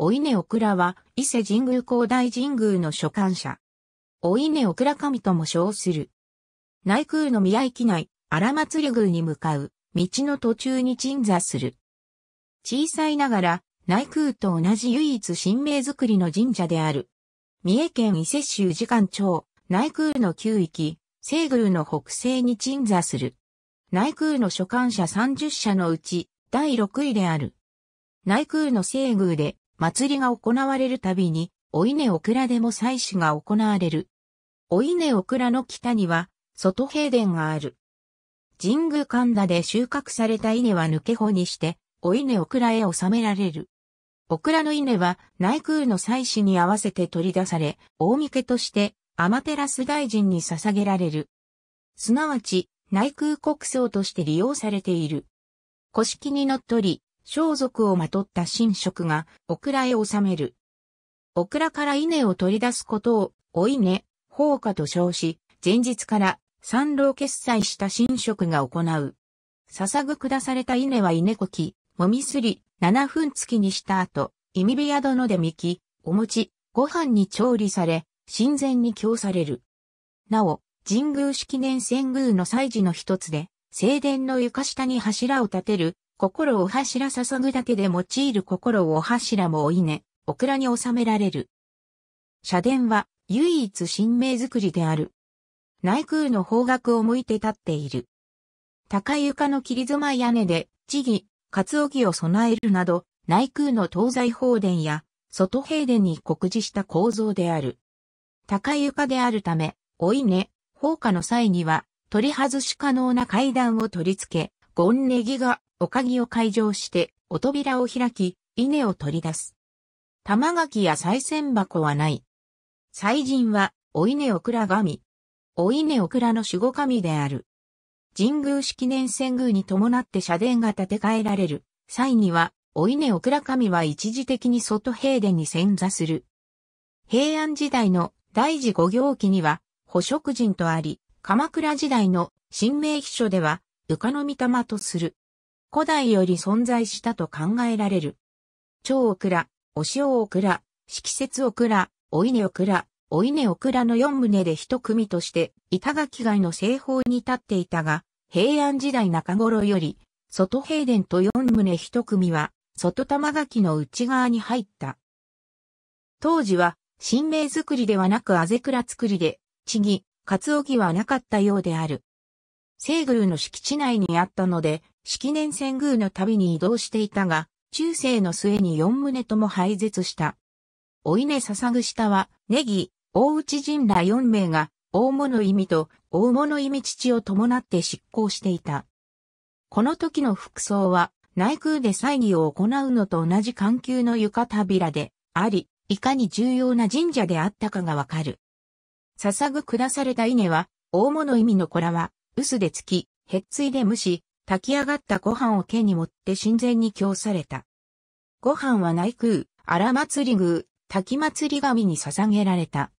お稲オクラは、伊勢神宮高大神宮の所管者。お稲オクラ神とも称する。内宮の宮き内、荒祭宮に向かう、道の途中に鎮座する。小さいながら、内宮と同じ唯一神明くりの神社である。三重県伊勢州時間町、内宮の旧域、西宮の北西に鎮座する。内宮の所管者30社のうち、第6位である。内宮の西宮で、祭りが行われるたびに、お稲オクラでも祭祀が行われる。お稲オクラの北には、外平殿がある。神宮神田で収穫された稲は抜け穂にして、お稲オクラへ収められる。オクラの稲は内宮の祭祀に合わせて取り出され、大御家として天照大臣に捧げられる。すなわち内宮国葬として利用されている。古式にのっとり、装束をまとった神職が、オクラへ収める。オクラから稲を取り出すことを、お稲、放火と称し、前日から三郎決済した神職が行う。捧ぐ下された稲は稲こき、もみすり、七分付きにした後、意味部屋殿で幹、き、お餅、ご飯に調理され、神前に供される。なお、神宮式年遷宮の祭事の一つで、正殿の床下に柱を立てる心を柱注ぐだけで用いる心を柱もおいね、オクラに収められる。社殿は唯一神明作りである。内宮の方角を向いて立っている。高床の切り妻屋根で、地義、活おぎを備えるなど、内宮の東西方殿や、外平殿に告示した構造である。高床であるため、おいね、放火の際には、取り外し可能な階段を取り付け、ゴンネギがおかぎを解錠して、お扉を開き、稲を取り出す。玉垣や祭銭箱はない。祭神は、お稲お倉神。お稲お倉の守護神である。神宮式年遷宮に伴って社殿が建て替えられる際には、お稲お倉神は一時的に外平殿に潜座する。平安時代の大寺五行期には、捕食人とあり、鎌倉時代の新名秘書では、床の御霊とする。古代より存在したと考えられる。超オクラ、お塩オクラ、色節オクラ、お稲オクラ、お稲オクラの四棟で一組として、板垣街の西方に立っていたが、平安時代中頃より、外平殿と四棟一組は、外玉垣の内側に入った。当時は、新名作りではなくあぜ倉作りで、地ぎ、かつおぎはなかったようである。西宮の敷地内にあったので、式年遷宮の旅に移動していたが、中世の末に四棟とも廃絶した。お稲捧ぐ下は、ネギ、大内神ら四名が、大物意味と大物意味父を伴って執行していた。この時の服装は、内宮で祭儀を行うのと同じ環球の床扉であり、いかに重要な神社であったかがわかる。捧ぐ下された稲は、大物意味の子らは、薄でつき、へっついで蒸し、炊き上がったご飯を手に持って神前に供された。ご飯は内宮、荒祭り宮、滝祭り神に捧げられた。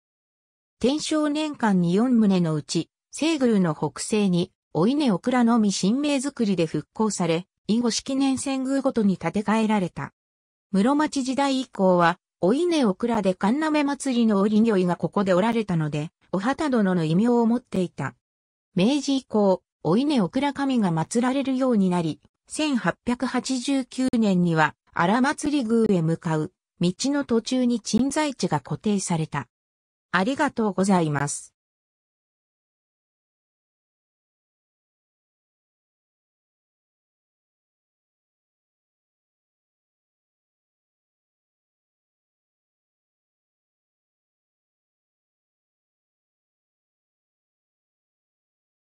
天正年間に4棟のうち、西宮の北西に、お稲オクラのみ神明造りで復興され、以後式年遷宮ごとに建て替えられた。室町時代以降は、お稲オクラで神鍋祭りのおり女いがここでおられたので、お旗殿の異名を持っていた。明治以降、お稲奥ラ神が祀られるようになり、1889年には荒祭り宮へ向かう道の途中に鎮座位置が固定された。ありがとうございます。